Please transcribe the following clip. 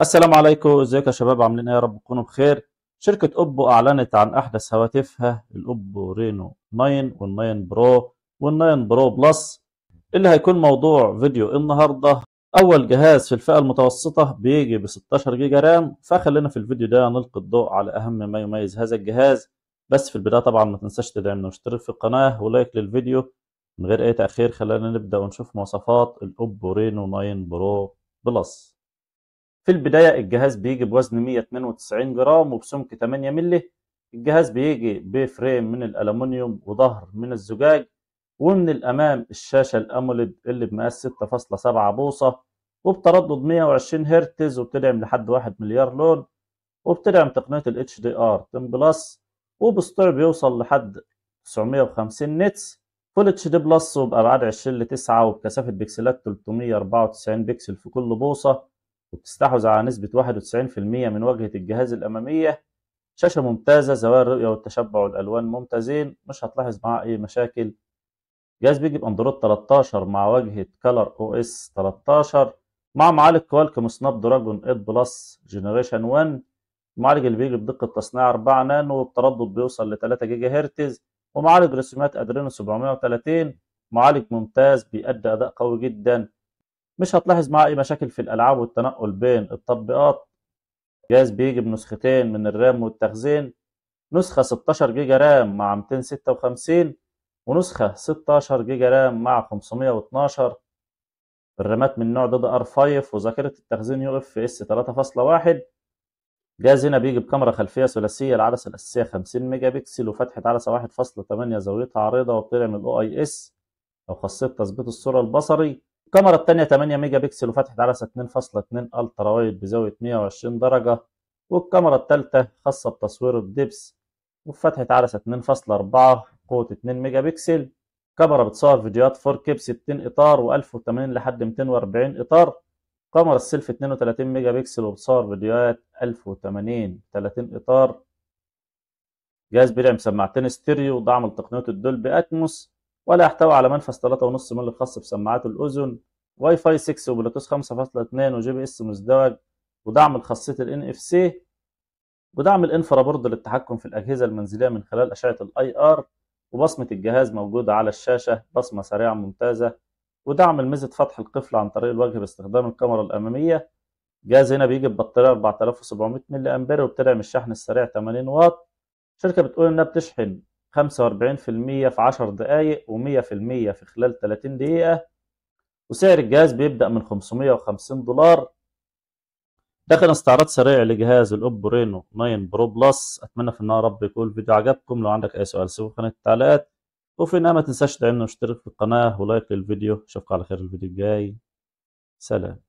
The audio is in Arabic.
السلام عليكم ازيك يا شباب عاملين ايه يا رب تكونوا بخير شركة اوبو اعلنت عن احدث هواتفها الاوبو رينو 9 وال9 برو وال9 برو بلس اللي هيكون موضوع فيديو النهاردة اول جهاز في الفئة المتوسطة بيجي ب 16 جيجا رام فخلينا في الفيديو ده نلقي الضوء على اهم ما يميز هذا الجهاز بس في البداية طبعا ما تنساش تدعمنا واشترك في القناة ولايك للفيديو من غير اي تأخير خلينا نبدأ ونشوف مواصفات الاوبو رينو 9 برو بلس في البداية الجهاز بيجي بوزن 192 جرام وبسمك 8 ملي الجهاز بيجي بفريم من الألمنيوم وظهر من الزجاج ومن الأمام الشاشة الأموليد اللي بمقاس 6.7 بوصة وبتردد 120 هرتز وبتدعم لحد 1 مليار لون وبتدعم تقنية ال HDR 10 بلس وبسطوع بيوصل لحد 950 نتس فول اتش دي بلس وبأبعاد 20 ل 9 وبكثافة بكسلات 394 بكسل في كل بوصة وبتستحوذ على نسبة 91% من واجهة الجهاز الأمامية شاشة ممتازة زوايا الرؤية والتشبع والألوان ممتازين مش هتلاحظ معاه أي مشاكل جهاز بيجي بأندرويد 13 مع واجهة كلر أو إس 13 مع معالج كوالكم سناب دراجون 8 بلس جنريشن 1 المعالج اللي بيجي بدقة تصنيع 4 نانو بتردد بيوصل ل 3 جيجا هرتز ومعالج رسومات أدرينو 730 معالج ممتاز بيأدي أداء قوي جدا مش هتلاحظ معاه اي مشاكل في الالعاب والتنقل بين التطبيقات جهاز بيجي بنسختين من الرام والتخزين نسخة 16 جيجا رام مع 256 ونسخة 16 جيجا رام مع 512 الرامات من نوع دي دي ار 5 وذاكرة التخزين يو اف اس 3.1 جهاز هنا بيجي بكاميرا خلفية ثلاثية العدسة الأساسية 50 ميجا بكسل وفتحة عدسة 1.8 زاويتها عريضة وبتدعم الاو اي اس او خاصية تثبيت الصورة البصري الكاميرا الثانيه 8 ميجا بكسل وفتحة عدسه 2.2 الترا وايد بزاويه 120 درجه والكاميرا الثالثه خاصه بتصوير الدبس وفتحة عدسه 2.4 قوه 2 ميجا بكسل كاميرا بتصور فيديوهات 4K ب 60 اطار و1080 لحد 240 اطار كاميرا السيلف 32 ميجا بكسل وبتصور فيديوهات 1080 30 اطار جهاز بيدعم سماعتين ستيريو ودعم لتقنيه الدولبي اتموس ولا يحتوي على منفذ 3.5 مللي خاص بسماعات الاذن واي فاي 6 وبلوتوث 5.2 وجي بي اس مزدوج ودعم لخاصيه الان اف سي ودعم الانفرا بورد للتحكم في الاجهزه المنزليه من خلال اشعه الاي ار وبصمه الجهاز موجوده على الشاشه بصمه سريعه ممتازه ودعم ميزه فتح القفل عن طريق الوجه باستخدام الكاميرا الاماميه الجهاز هنا بيجي ببطاريه 4700 ملي امبير وبتدعم الشحن السريع 80 واط الشركه بتقول انها بتشحن 45% في 10 دقائق و100% في خلال 30 دقيقه وسعر الجهاز بيبدأ من 550 دولار ده كان استعراض سريع لجهاز الاوبو رينو 9 برو بلس اتمنى في النهار رب يكون الفيديو عجبكم لو عندك اي سؤال سيبه في قناه التعليقات وفي النهايه ما تنساش تدعمنا واشترك في القناه ولايك للفيديو اشوفكم على خير الفيديو الجاي سلام